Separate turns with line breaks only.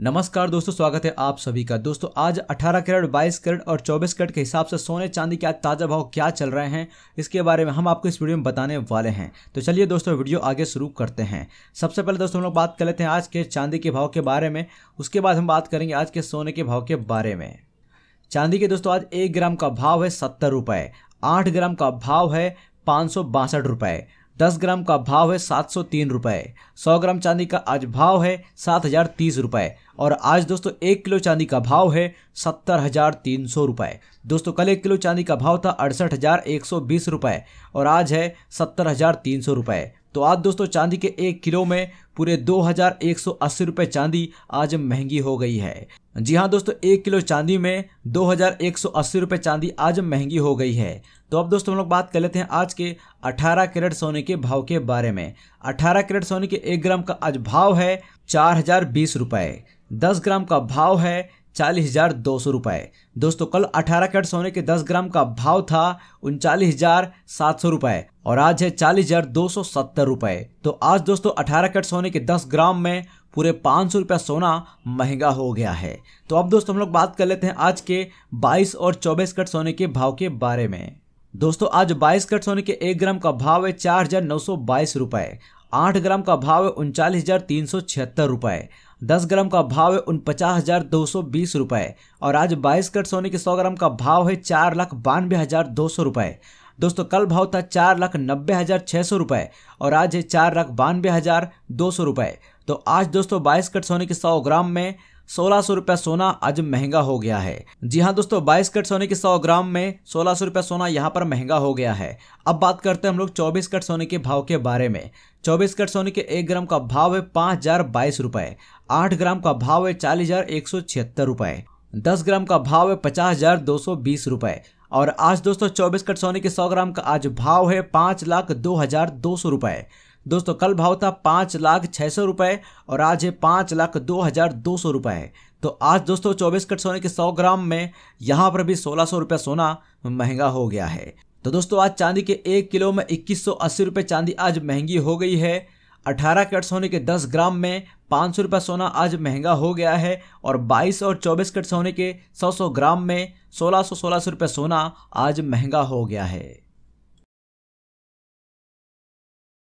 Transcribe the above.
नमस्कार दोस्तों स्वागत है आप सभी का दोस्तों आज 18 करोड़ 22 करोड़ और 24 करोड़ के हिसाब से सोने चांदी के आज ताज़ा भाव क्या चल रहे हैं इसके बारे में हम आपको इस वीडियो में बताने वाले हैं तो चलिए दोस्तों वीडियो आगे शुरू करते हैं सबसे पहले दोस्तों हम लोग बात कर लेते हैं आज के चांदी के भाव के बारे में उसके बाद हम बात करेंगे आज के सोने के भाव के बारे में चांदी के दोस्तों आज एक ग्राम का भाव है सत्तर रुपये आठ ग्राम का भाव है पाँच सौ बासठ रुपये दस ग्राम का भाव है सात सौ तीन रुपये सौ ग्राम चांदी का आज भाव है सात हजार तीस रुपये और आज दोस्तों एक किलो चांदी का भाव है सत्तर हजार तीन सौ रुपये दोस्तों कल एक किलो चांदी का भाव था अड़सठ हजार एक सौ बीस रुपये और आज है सत्तर हजार तीन सौ रुपये तो आज दोस्तों चांदी के एक किलो में पूरे दो हजार एक सौ अस्सी रुपए चांदी आज महंगी हो गई है जी हाँ दोस्तों एक किलो चांदी में दो हजार एक सौ अस्सी रुपए चांदी आज महंगी हो गई है तो अब दोस्तों हम लोग बात कर लेते हैं आज के 18 कैरेट सोने के भाव के बारे में 18 कैरेट सोने के एक ग्राम का आज भाव है चार हजार बीस रुपए दस ग्राम का भाव है चालीस हजार दो सौ रुपए दोस्तों कल अठारह कैरेट सोने के दस ग्राम का भाव था उनचालीस हजार सात सौ रुपए और आज है चालीस हजार दो सौ सत्तर रुपए तो आज दोस्तों अठारह कैरेट सोने के दस ग्राम में पूरे पाँच सौ रुपया सोना महंगा हो गया है तो अब दोस्तों हम लोग बात कर लेते हैं आज के बाईस और चौबीस कैरेट सोने के भाव के बारे में दोस्तों आज बाईस कैरेट सोने के एक ग्राम का भाव है चार हजार नौ सौ बाईस रुपए आठ ग्राम का भाव है उनचालीस हजार तीन सौ छिहत्तर रुपए दस ग्राम का भाव है उन पचास हजार दो सौ बीस रुपए और आज बाईस कट सोने के सौ ग्राम का भाव है चार लाख बानवे हजार दो सौ रुपए दोस्तों कल भाव था चार लाख नब्बे हजार छः सौ रुपए और आज है चार लाख बानवे हजार दो सौ रुपए तो आज दोस्तों बाईस कट सोने के सौ ग्राम में सोलह सौ रुपया सोना आज महंगा हो गया है जी हाँ दोस्तों बाईस कट सोने के सौ ग्राम में सोलह सौ रुपया सोना यहाँ पर महंगा हो गया है अब बात करते हैं हम लोग चौबीस कट सोने के भाव के बारे में चौबीस कट सोने के एक ग्राम का भाव है पाँच हजार बाईस रुपये आठ ग्राम का भाव है चालीस हजार एक सौ छिहत्तर रुपये दस ग्राम का भाव है पचास हजार दो सौ बीस रुपये और आज दोस्तों चौबीस कट सोने के सौ ग्राम का आज भाव है पाँच लाख दो हजार दो सौ रुपये दोस्तों कल भाव था पाँच लाख छः सौ रुपये और आज है पाँच लाख दो हज़ार दो सौ रुपये तो आज दोस्तों चौबीस कट सोने के सौ ग्राम में यहाँ पर भी सोलह सौ रुपये सोना महंगा हो गया है तो दोस्तों आज चांदी के एक किलो में इक्कीस सौ अस्सी रुपये चांदी आज महंगी हो गई है अठारह कट सोने के दस ग्राम में पाँच सौ रुपये सोना आज महंगा हो गया है और बाईस और चौबीस कट सोने के सौ सौ ग्राम में सोलह सौ सोलह सौ रुपये सोना आज महंगा हो गया है